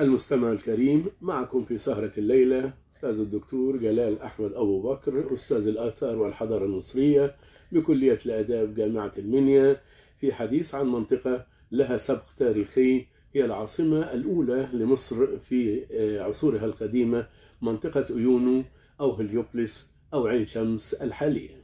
المستمع الكريم معكم في سهرة الليلة أستاذ الدكتور جلال أحمد أبو بكر أستاذ الآثار والحضارة المصرية بكلية الآداب جامعة المنيا في حديث عن منطقة لها سبق تاريخي هي العاصمة الأولى لمصر في آه، عصورها القديمة منطقة أيونو أو هليوبلس أو عين شمس الحالية